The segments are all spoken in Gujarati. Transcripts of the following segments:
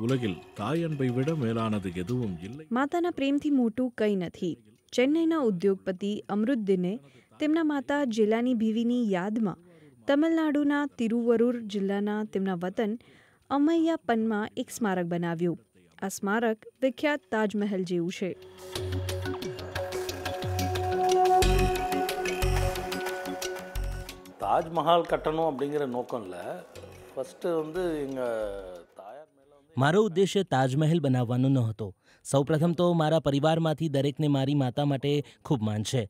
ઉલગિલ તાય અનબை விட மேலானது எதுவும் માતાના પ્રેમથી મોટું કંઈ નથી ચેન્નઈના ઉદ્યોગપતિ અમૃતદિને તેમના માતા જિલ્લાની ભીવીની યાદમાં તમિલનાડુના તિરુવરૂર જિલ્લાના તેમના વતન અમૈયાપનમાં એક સ્મારક બનાવ્યું આ સ્મારક વિખ્યાત તાજમહેલ જેવું છે தாஜ்மஹால் கட்டணும் அப்படிங்கிற நோக்கம் இல்லை ஃபஸ்ட்டு வந்து எங்கள் મારો ઉદ્દેશ્ય તાજમહેલ બનાવવાનો નહોતો સૌપ્રથમ તો મારા પરિવારમાંથી દરેકને મારી માતા માટે ખૂબ માન છે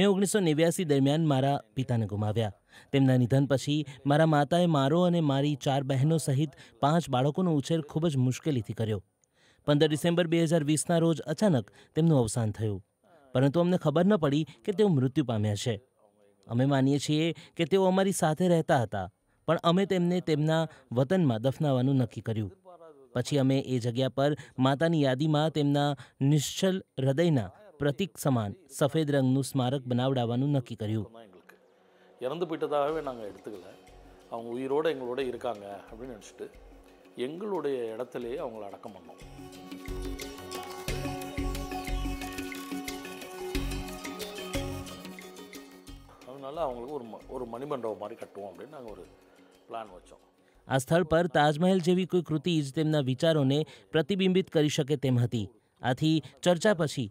મેં ઓગણીસો નેવ્યાસી દરમિયાન મારા પિતાને ગુમાવ્યા તેમના નિધન પછી મારા માતાએ મારો અને મારી ચાર બહેનો સહિત પાંચ બાળકોનો ઉછેર ખૂબ જ મુશ્કેલીથી કર્યો પંદર ડિસેમ્બર બે હજાર વીસના રોજ અચાનક તેમનું અવસાન થયું પરંતુ અમને ખબર ન પડી કે તેઓ મૃત્યુ પામ્યા છે અમે માનીએ છીએ કે તેઓ અમારી સાથે રહેતા હતા પણ અમે તેમને તેમના વતનમાં દફનાવવાનું નક્કી કર્યું પછી અમે એ જગ્યા પર માતાની યાદીમાં તેમના નિશ્ચલ હૃદયના પ્રતીક સમાન સફેદ રંગનું સ્મારક બનાવડાવવાનું નક્કી કર્યું இறந்து போயிட்டதாகவே நாங்கள் எடுத்துக்கல அவங்க உயிரோடு எங்களோட இருக்காங்க அப்படின்னு நினச்சிட்டு எங்களுடைய இடத்துலையே அவங்கள அடக்கம் பண்ணோம் அதனால் அவங்களுக்கு ஒரு ஒரு மணிமண்டபம் மாதிரி கட்டுவோம் அப்படின்னு நாங்கள் ஒரு பிளான் வச்சோம் આ સ્થળ પર તાજમહેલ જેવી કોઈ કૃતિ જ તેમના વિચારોને પ્રતિબિંબિત કરી શકે તેમ હતી આથી ચર્ચા પછી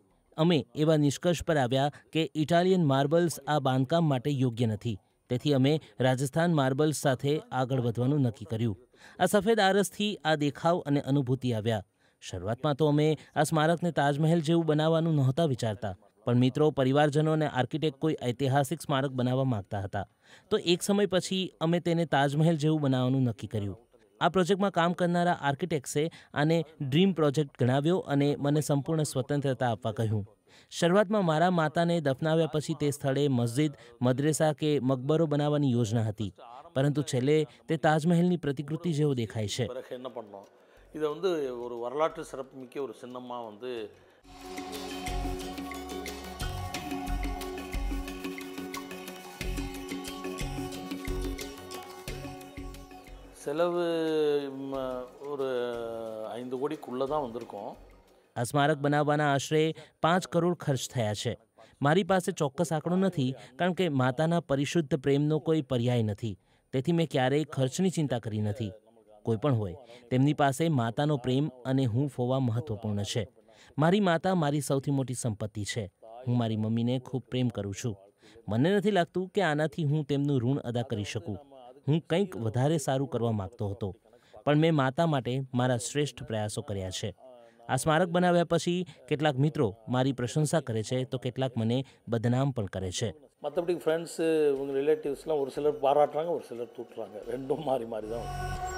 અમે એવા નિષ્કર્ષ પર આવ્યા કે ઇટાલિયન માર્બલ્સ આ બાંધકામ માટે યોગ્ય નથી તેથી અમે રાજસ્થાન માર્બલ્સ સાથે આગળ વધવાનું નક્કી કર્યું આ સફેદ આરસથી આ દેખાવ અને અનુભૂતિ આવ્યા શરૂઆતમાં તો અમે આ સ્મારકને તાજમહેલ જેવું બનાવવાનું નહોતા વિચારતા પણ મિત્રો પરિવારજનો અને આર્કિટેક્ટ કોઈ ઐતિહાસિક સ્મારક બનાવવા માગતા હતા તો એક સમય પછી અમે તેને તાજમહેલ જેવું બનાવવાનું નક્કી કર્યું આ પ્રોજેક્ટમાં કામ કરનારા આર્કિટેક્ટ્સે આને ડ્રીમ પ્રોજેક્ટ ગણાવ્યો અને મને સંપૂર્ણ સ્વતંત્રતા આપવા કહ્યું શરૂઆતમાં મારા માતાને દફનાવ્યા પછી તે સ્થળે મસ્જિદ મદ્રેસા કે મકબરો બનાવવાની યોજના હતી પરંતુ છેલ્લે તે તાજમહેલની પ્રતિકૃતિ જેવો દેખાય છે இதை வந்து ஒரு வரலாற்று சிறப்புமிக்க ஒரு சின்னமாக வந்து செலவு ஒரு ஐந்து கோடிக்குள்ளே தான் வந்திருக்கோம் આ સ્મારક બનાવવાના આશરે પાંચ કરોડ ખર્ચ થયા છે મારી પાસે ચોક્કસ આંકડો નથી કારણ કે માતાના પરિશુદ્ધ પ્રેમનો કોઈ પર્યાય નથી તેથી મેં ક્યારેય ખર્ચની ચિંતા કરી નથી કોઈ પણ હોય તેમની પાસે માતાનો પ્રેમ અને હું ફોવા મહત્વપૂર્ણ છે મારી માતા મારી સૌથી મોટી સંપત્તિ છે હું મારી મમ્મીને ખૂબ પ્રેમ કરું છું મને નથી લાગતું કે આનાથી હું તેમનું ઋણ અદા કરી શકું હું કંઈક વધારે સારું કરવા માગતો હતો પણ મેં માતા માટે મારા શ્રેષ્ઠ પ્રયાસો કર્યા છે આ સ્મારક બનાવ્યા પછી કેટલાક મિત્રો મારી પ્રશંસા કરે છે તો કેટલાક મને બદનામ પણ કરે છે மற்றபடி ஃப்ரெண்ட்ஸு இவங்க ரிலேட்டிவ்ஸ்லாம் ஒரு சிலர் பாராட்டுறாங்க ஒரு சிலர் தூட்டுறாங்க ரெண்டும் மாறி மாறி தான்